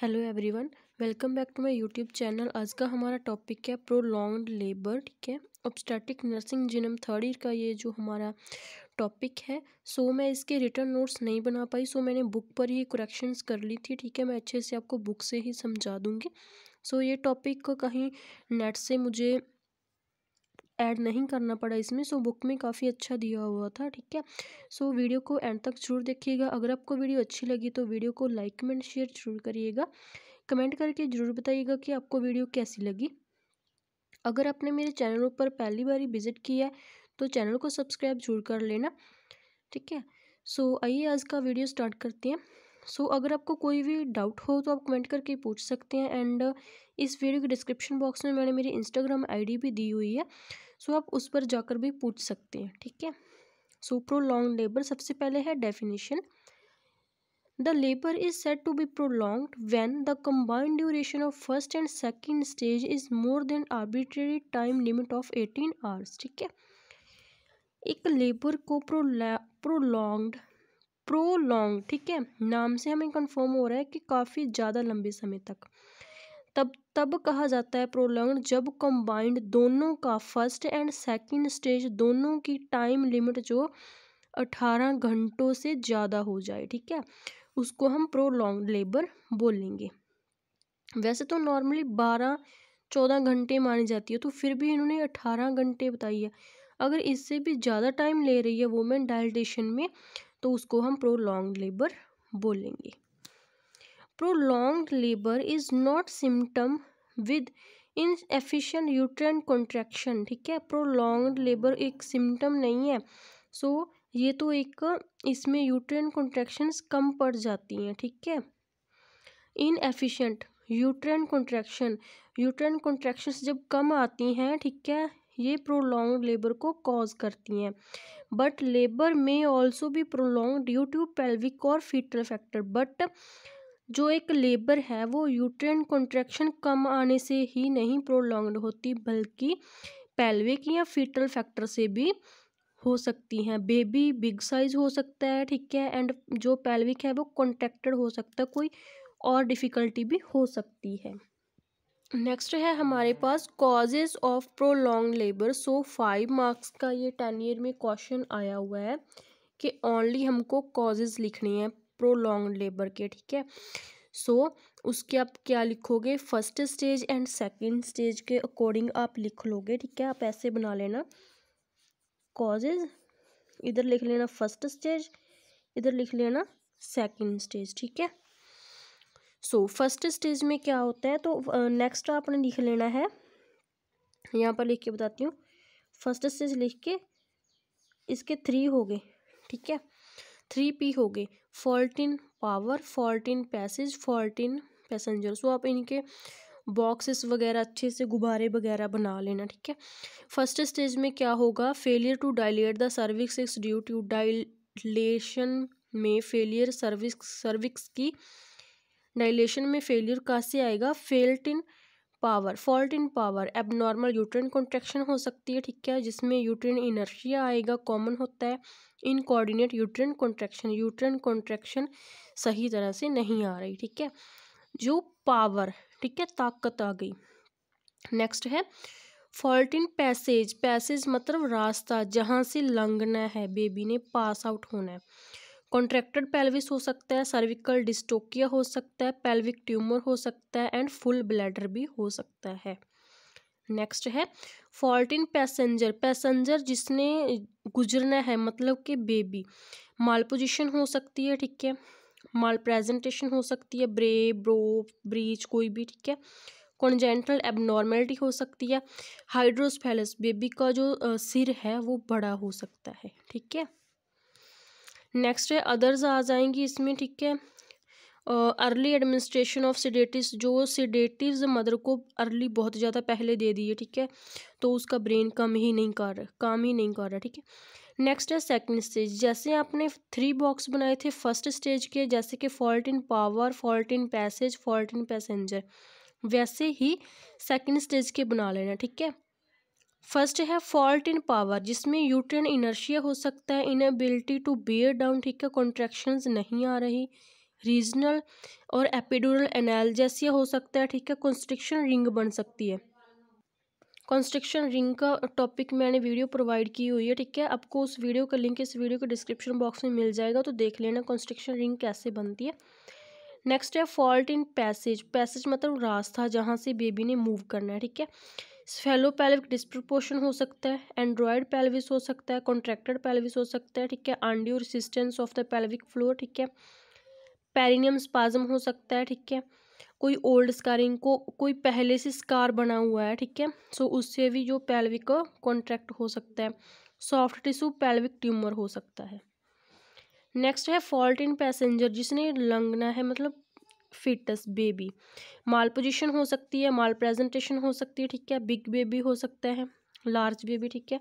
hello everyone welcome back to my YouTube channel आज का हमारा टॉपिक है लॉन्ग लेबर ठीक है ऑब्स्टेटिक नर्सिंग जिनम थर्ड ईयर का ये जो हमारा टॉपिक है सो मैं इसके रिटर्न नोट्स नहीं बना पाई सो मैंने बुक पर ही करेक्शंस कर ली थी ठीक है मैं अच्छे से आपको बुक से ही समझा दूँगी सो ये टॉपिक कहीं नेट से मुझे ऐड नहीं करना पड़ा इसमें सो बुक में काफ़ी अच्छा दिया हुआ था ठीक है सो वीडियो को एंड तक जरूर देखिएगा अगर आपको वीडियो अच्छी लगी तो वीडियो को लाइक कमेंट शेयर जरूर करिएगा कमेंट करके ज़रूर बताइएगा कि आपको वीडियो कैसी लगी अगर आपने मेरे चैनल पर पहली बार विजिट किया है तो चैनल को सब्सक्राइब जरूर कर लेना ठीक है सो आइए आज का वीडियो स्टार्ट करते हैं सो so, अगर आपको कोई भी डाउट हो तो आप कमेंट करके पूछ सकते हैं एंड इस वीडियो के डिस्क्रिप्शन बॉक्स में मैंने मेरी इंस्टाग्राम आईडी भी दी हुई है सो so, आप उस पर जाकर भी पूछ सकते हैं ठीक है सो प्रो लॉन्ग लेबर सबसे पहले है definition the labour is set to be prolonged when the combined duration of first and second stage is more than arbitrary time limit of eighteen hours ठीक है एक लेबर को प्रोलॉन्ग्ड प्रोलॉन्ग ठीक है नाम से हमें कंफर्म हो रहा है कि काफ़ी ज़्यादा लंबे समय तक तब तब कहा जाता है प्रोलॉन्ग जब कंबाइंड दोनों का फर्स्ट एंड सेकंड स्टेज दोनों की टाइम लिमिट जो अठारह घंटों से ज़्यादा हो जाए ठीक है उसको हम प्रोलॉन्ग लेबर बोलेंगे वैसे तो नॉर्मली बारह चौदह घंटे मानी जाती है तो फिर भी इन्होंने अठारह घंटे बताई है अगर इससे भी ज़्यादा टाइम ले रही है वोमेन डायल्टेशन में तो उसको हम प्रोलॉन्ग लेबर बोलेंगे prolong labour is not symptom with inefficient uterine contraction ठीक है प्रोलॉन्ग लेबर एक सिम्टम नहीं है सो so, ये तो एक इसमें यूट्रेन कॉन्ट्रैक्शन कम पड़ जाती हैं ठीक है inefficient uterine contraction uterine contraction जब कम आती हैं ठीक है ये प्रोलॉन्ग लेबर को कॉज करती हैं बट लेबर में ऑल्सो भी प्रोलॉन्ग ड्यू टू पेल्विक और फीटल फैक्टर बट जो एक लेबर है वो यूट्रेन कॉन्ट्रैक्शन कम आने से ही नहीं प्रोलॉन्ग होती बल्कि पेल्विक या फीटल फैक्टर से भी हो सकती हैं बेबी बिग साइज हो सकता है ठीक है एंड जो पेल्विक है वो कॉन्ट्रैक्टेड हो सकता है कोई और डिफ़िकल्टी भी हो सकती है नेक्स्ट है हमारे पास causes of prolong labour so five marks का ये टेन ईयर में क्वेश्चन आया हुआ है कि ओनली हमको कॉजेज लिखने हैं प्रोलॉन्ग लेबर के ठीक है सो so, उसके आप क्या लिखोगे first stage and second stage के अकॉर्डिंग आप लिख लोगे ठीक है आप ऐसे बना लेना कॉजेज इधर लिख लेना फर्स्ट स्टेज इधर लिख लेना सेकंड स्टेज ठीक है सो फर्स्ट स्टेज में क्या होता है तो नेक्स्ट uh, आपने लिख लेना है यहाँ पर लिख के बताती हूँ फर्स्ट स्टेज लिख के इसके थ्री हो गए ठीक है थ्री पी हो गए fault in power fault in passage fault in passenger so आप इनके बॉक्सेस वगैरह अच्छे से गुब्बारे वगैरह बना लेना ठीक है फर्स्ट स्टेज में क्या होगा failure to dilate the cervix is due to dilation में फेलियर सर्विस सर्विक्स की डायलेशन में फेलियर कहाँ से आएगा fault in power fault in power abnormal uterine contraction हो सकती है ठीक है जिसमें यूट्रेन इनर्शिया आएगा कॉमन होता है इनकोऑर्डिनेट यूट्रेन कॉन्ट्रेक्शन यूट्रेन कॉन्ट्रेक्शन सही तरह से नहीं आ रही ठीक है जो पावर ठीक है ताकत आ गई नेक्स्ट है फॉल्ट इन पैसेज पैसेज मतलब रास्ता जहाँ से लंघना है बेबी ने पास आउट होना है कॉन्ट्रैक्टेड पेल्विस हो सकता है सर्विकल डिस्टोकिया हो सकता है पेल्विक ट्यूमर हो सकता है एंड फुल ब्लैडर भी हो सकता है नेक्स्ट है फॉल्ट इन पैसेंजर पैसेंजर जिसने गुजरना है मतलब कि बेबी माल पोजिशन हो सकती है ठीक है माल प्रेजेंटेशन हो सकती है ब्रे ब्रो ब्रीच कोई भी ठीक है कॉन्जेंटल एबनॉर्मेलिटी हो सकती है हाइड्रोसफेलस बेबी का जो सिर है वो बड़ा हो सकता है ठीक है नेक्स्ट है अदर्स आ जाएंगी इसमें ठीक है अर्ली एडमिनिस्ट्रेशन ऑफ सीडेटिव जो सीडेटिव मदर को अर्ली बहुत ज़्यादा पहले दे दिए ठीक है तो उसका ब्रेन कम ही नहीं कर रहा काम ही नहीं कर रहा ठीक है नेक्स्ट है सेकंड स्टेज जैसे आपने थ्री बॉक्स बनाए थे फर्स्ट स्टेज के जैसे कि fault in power fault in passage fault in passenger वैसे ही सेकंड स्टेज के बना लेना ठीक है फर्स्ट है फॉल्ट इन पावर जिसमें यूट्रन इनर्शिया हो सकता है इनएबिलिटी टू बेयर डाउन ठीक है कॉन्ट्रैक्शंस नहीं आ रही रीजनल और एपिडोरल एनालजेसिया हो सकता है ठीक है कॉन्स्ट्रिक्शन रिंग बन सकती है कॉन्स्ट्रिक्शन रिंग का टॉपिक मैंने वीडियो प्रोवाइड की हुई है ठीक है आपको उस वीडियो का लिंक इस वीडियो के डिस्क्रिप्शन बॉक्स में मिल जाएगा तो देख लेना कॉन्स्ट्रिक्शन रिंग कैसे बनती है नेक्स्ट है फॉल्ट इन पैसेज पैसेज मतलब रास्ता जहाँ से बेबी ने मूव करना है ठीक है स्फेलो पेल्विक डिस्प्रोपोर्शन हो सकता है एंड्रॉयड पेल्विस हो सकता है कॉन्ट्रैक्टेड पेल्विस हो सकता है ठीक है undue resistance of the pelvic floor ठीक है पेरिनियम स्पाजम हो सकता है ठीक है कोई ओल्ड स्कारिंग को कोई पहले से स्कार बना हुआ है ठीक है सो उससे भी जो पेल्विक कॉन्ट्रैक्ट हो सकता है सॉफ्ट टिश्यू पेल्विक ट्यूमर हो सकता है नेक्स्ट है फॉल्ट इन पैसेंजर जिसने लंगना है मतलब फिटस बेबी माल पोजिशन हो सकती है माल प्रेजेंटेशन हो सकती है ठीक है बिग बेबी हो सकता है लार्ज बेबी ठीक है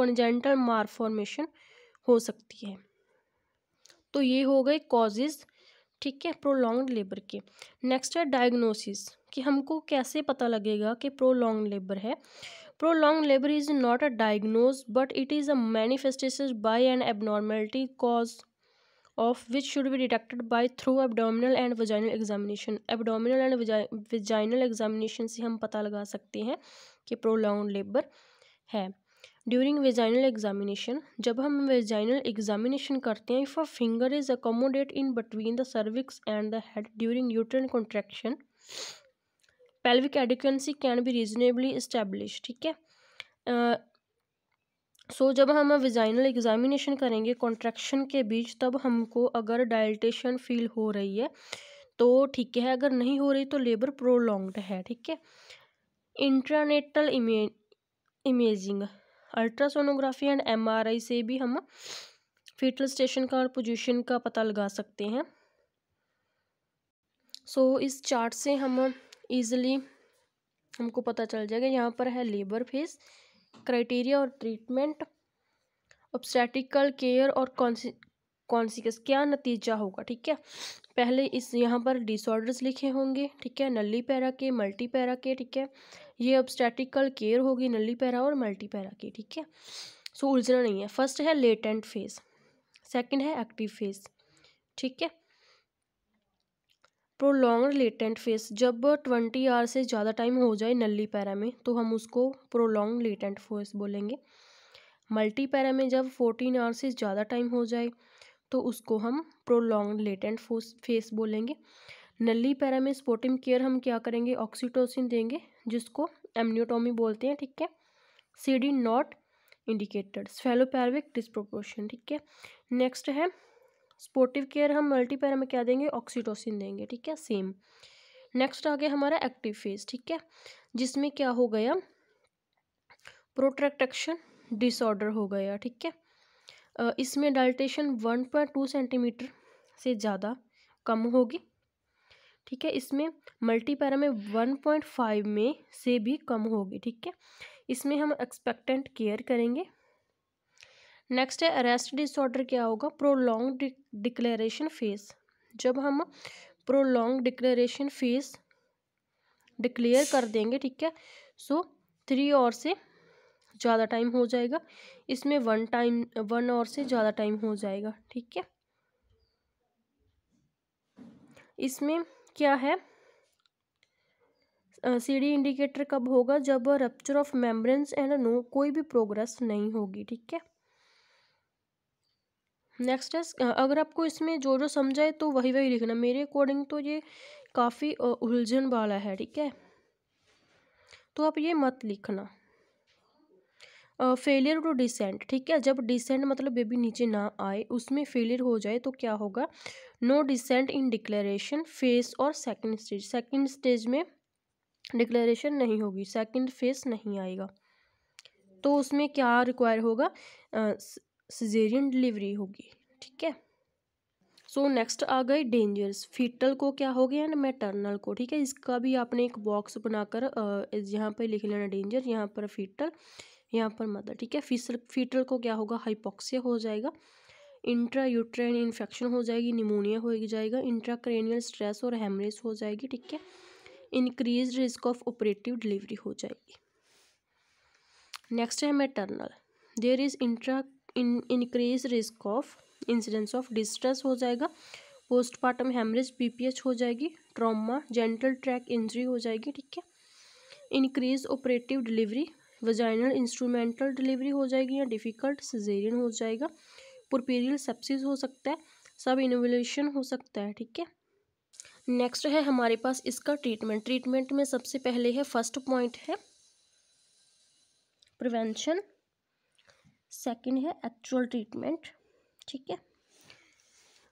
कॉन्जेंटल मार फॉर्मेशन हो सकती है तो ये हो गए कॉजेज़ ठीक है प्रोलॉन्ग लेबर के नेक्स्ट है डायग्नोसिस कि हमको कैसे पता लगेगा कि प्रोलॉन्ग लेबर है prolong labour is not a diagnose but it is a manifestation by an abnormality cause of which should be detected by through abdominal and vaginal examination abdominal and vaginal examination से हम पता लगा सकते हैं कि prolong labour है during vaginal examination जब हम वेजाइनल एग्जामिनेशन करते हैं if a finger is accommodate in between the cervix and the head during uterine contraction pelvic adequacy can be reasonably establish ठीक है सो so, जब हम विजाइनल एग्जामिनेशन करेंगे कॉन्ट्रैक्शन के बीच तब हमको अगर डायल्टेशन फील हो रही है तो ठीक है अगर नहीं हो रही तो लेबर प्रोलॉन्ग्ड है ठीक है इंट्रानेटल इमे इमेजिंग अल्ट्रासोनोग्राफी एंड एमआरआई से भी हम फीटल स्टेशन का और पोजीशन का पता लगा सकते हैं सो so, इस चार्ट से हम इज़िली हमको पता चल जाएगा यहाँ पर है लेबर फेस क्राइटेरिया और ट्रीटमेंट ऑब्स्टेटिकल केयर और कॉन्सिकस क्या नतीजा होगा ठीक है पहले इस यहाँ पर डिसऑर्डर्स लिखे होंगे ठीक है नली पैरा के मल्टी पैरा के ठीक है ये ऑब्स्टेटिकल केयर होगी नली पैरा और मल्टी पैरा के ठीक है सो उलझना नहीं है फर्स्ट है लेटेंट फेज सेकेंड है एक्टिव फेज ठीक है प्रोलॉन्ग लेटेंट फेस जब ट्वेंटी आवर से ज़्यादा टाइम हो जाए नली पैरा में तो हम उसको प्रोलॉन्ग लेटेंट फेस बोलेंगे मल्टी पैरा में जब फोर्टीन आवर से ज़्यादा टाइम हो जाए तो उसको हम प्रोलॉन्ग लेटेंट फेस बोलेंगे नली पैरा में स्पोर्टिव केयर हम क्या करेंगे ऑक्सीटोसिन देंगे जिसको एमनियोटोमी बोलते हैं ठीक है C D not indicated fetopelvic disproportion ठीक है नेक्स्ट है स्पोर्टिव केयर हम मल्टीपेयर में क्या देंगे ऑक्सीटोसिन देंगे ठीक है सेम नेक्स्ट आ गया हमारा एक्टिव फेज ठीक है जिसमें क्या हो गया प्रोट्रैक्टेक्शन डिसऑर्डर हो गया ठीक है इसमें dilatation one point two centimetre से ज़्यादा कम होगी ठीक है इसमें मल्टीपैरा में वन पॉइंट फाइव में से भी कम होगी ठीक है इसमें हम एक्सपेक्टेंट केयर करेंगे नेक्स्ट है अरेस्ट डिसऑर्डर क्या होगा प्रोलॉन्ग डिक्लेरेशन फेस जब हम प्रोलॉन्ग डिक्लेरेशन फेस डिक्लेयर कर देंगे ठीक है सो थ्री और से ज़्यादा टाइम हो जाएगा इसमें वन टाइम वन और से ज़्यादा टाइम हो जाएगा ठीक है इसमें क्या है सीडी इंडिकेटर कब होगा जब rupture of membranes and no कोई भी प्रोग्रेस नहीं होगी ठीक है नेक्स्ट है अगर आपको इसमें जो जो समझाए तो वही वही लिखना मेरे अकॉर्डिंग तो ये काफ़ी उलझन वाला है ठीक है तो आप ये मत लिखना फेलियर टू डिसेंट ठीक है जब डिसेंट मतलब बेबी नीचे ना आए उसमें फेलियर हो जाए तो क्या होगा no descent in deceleration phase और सेकंड स्टेज सेकंड स्टेज में डिक्लेरेशन नहीं होगी सेकंड फेस नहीं आएगा तो उसमें क्या रिक्वायर होगा सजेरियन डिलीवरी होगी ठीक है सो नेक्स्ट आ गए डेंजर्स फीटल को क्या हो गया एंड मेटरनल को ठीक है इसका भी आपने एक बॉक्स बनाकर यहाँ पर लिख लेना डेंजर यहाँ पर फीटल यहाँ पर मदर ठीक है फीसल फीटल को क्या होगा हाइपोक्सिया हो जाएगा इंट्रा यूट्रेन इन्फेक्शन हो जाएगी निमोनिया हो जाएगा इंट्रा क्रेनियल स्ट्रेस और हेमरेज हो जाएगी ठीक है increase risk of operative delivery हो जाएगी नेक्स्ट है maternal there is intra increase risk of incidence of distress हो जाएगा पोस्टमार्टम हेमरेज बीपीएच हो जाएगी ट्रॉमा जेंटल ट्रैक इंजरी हो जाएगी ठीक है increase operative delivery vaginal instrumental delivery हो जाएगी या डिफ़िकल्ट सिजेरियन हो जाएगा पुरपीरियल सेप्सिस हो सकता है सब इनोवेशन हो सकता है ठीक है नेक्स्ट है हमारे पास इसका ट्रीटमेंट ट्रीटमेंट में सबसे पहले है फर्स्ट पॉइंट है प्रिवेंशन सेकंड है एक्चुअल ट्रीटमेंट ठीक है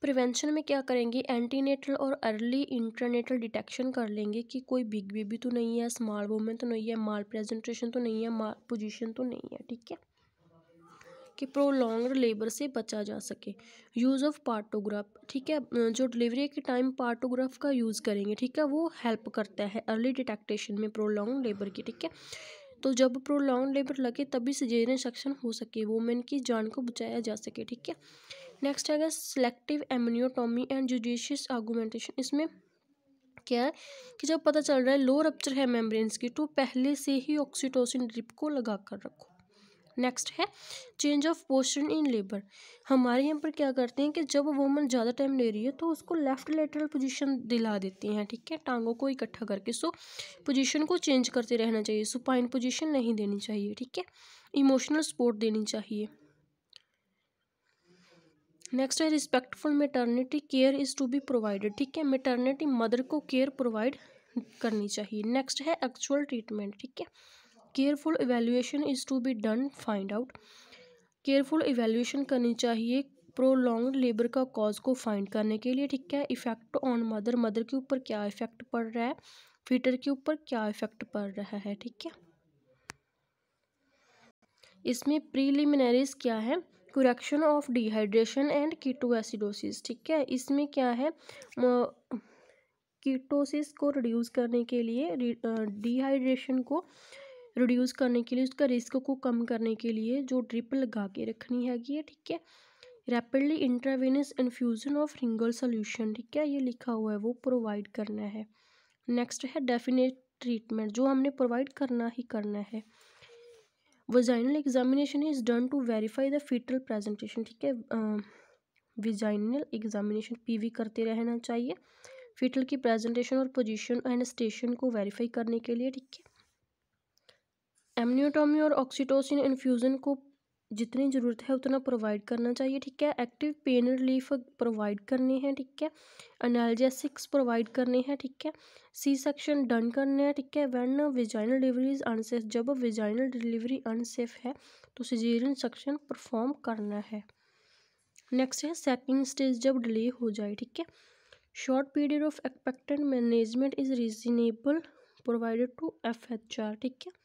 प्रिवेंशन में क्या करेंगे एंटीनेटल और अर्ली इंटरनेटल डिटेक्शन कर लेंगे कि कोई बिग बेबी तो नहीं है स्मॉल वूमेन तो नहीं है माल प्रेजेंटेशन तो नहीं है माल पोजिशन तो नहीं है ठीक है कि प्रोलॉन्ग लेबर से बचा जा सके यूज़ ऑफ पार्टोग्राफ ठीक है जो डिलीवरी के टाइम पार्टोग्राफ का यूज़ करेंगे ठीक है वो हेल्प करता है अर्ली डिटेक्टेशन में प्रोलॉन्ग लेबर की ठीक है तो जब प्रोलॉन्ग लेबर लगे तभी सजेरियन सेक्शन हो सके वुमेन की जान को बचाया जा सके ठीक है नेक्स्ट आएगा selective amniotomy and judicious augmentation इसमें क्या है कि जब पता चल रहा है लो रप्चर है मेम्ब्रेन्स की तो पहले से ही ऑक्सीटोसिन ड्रिप को लगा कर रखो नेक्स्ट है change of posture in labour हमारे यहाँ पर क्या करते हैं कि जब वुमन ज़्यादा टाइम ले रही है तो उसको लेफ़्ट लेटरल पोजीशन दिला देती हैं ठीक है टांगों को इकट्ठा करके सो पोजीशन को चेंज करते रहना चाहिए सुपाइन पोजीशन नहीं देनी चाहिए ठीक है इमोशनल सपोर्ट देनी चाहिए नेक्स्ट है respectful maternity care is to be provided ठीक है मेटर्निटी मदर को केयर प्रोवाइड करनी चाहिए नेक्स्ट है एक्चुअल ट्रीटमेंट ठीक है careful evaluation is to be done find out careful evaluation करनी चाहिए प्रोलॉन्ग लेबर का कॉज को फाइंड करने के लिए ठीक है इफ़ेक्ट ऑन मदर मदर के ऊपर क्या इफ़ेक्ट पड़ रहा है फीटर के ऊपर क्या इफ़ेक्ट पड़ रहा है ठीक है इसमें प्रीलिमिनरीज क्या है correction of dehydration and ketoacidosis ठीक है इसमें क्या है कीटोसिस को रिड्यूस करने के लिए डिहाइड्रेशन को रिड्यूस करने के लिए उसका रिस्क को कम करने के लिए जो ड्रिप लगा के रखनी हैगी है ठीक है rapidly intravenous infusion of Ringer solution ठीक है ये लिखा हुआ है वो प्रोवाइड करना है नेक्स्ट है डेफिनेट ट्रीटमेंट जो हमने प्रोवाइड करना ही करना है vaginal examination is done to verify the fetal presentation ठीक है विजाइनल एग्जामिनेशन पीवी करते रहना चाहिए फीटल की प्रेजेंटेशन और पोजीशन एंड स्टेशन को वेरीफाई करने के लिए ठीक है एमनियोटोमी और ऑक्सीटोसिन इन्फ्यूज़न को जितनी ज़रूरत है उतना प्रोवाइड करना चाहिए ठीक है एक्टिव पेन रिलीफ प्रोवाइड करनी है ठीक है एनालजेसिक्स प्रोवाइड करने हैं ठीक है सी सेक्शन डन करने हैं ठीक है when vaginal delivery is unsafe जब विजाइनल डिलीवरी अनसेफ है तो सिजेरियन सेक्शन परफॉर्म करना है नेक्स्ट है सेकेंड स्टेज जब डिले हो जाए ठीक है short period of expected management is reasonable provided to F H R ठीक है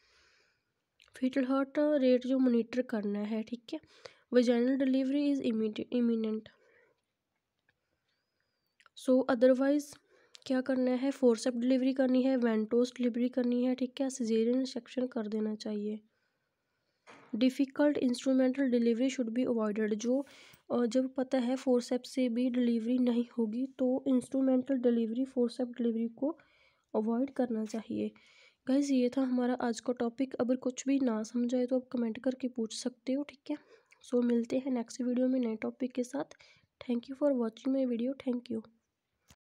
फीटल हार्ट रेट जो मोनीटर करना है ठीक है vaginal delivery is immediate so otherwise क्या करना है फोरसेप डिलीवरी करनी है वेंटोस डिलीवरी करनी है ठीक है सिजेरियन सेक्शन कर देना चाहिए difficult instrumental delivery should be avoided जो जब पता है फोरसेप से भी डिलीवरी नहीं होगी तो इंस्ट्रूमेंटल डिलीवरी फोरसेप डिलीवरी को अवॉइड करना चाहिए गाइज़ ये था हमारा आज का टॉपिक अगर कुछ भी ना समझ आए तो आप कमेंट करके पूछ सकते हो ठीक है सो so, मिलते हैं नेक्स्ट वीडियो में नए टॉपिक के साथ thank you for watching my video thank you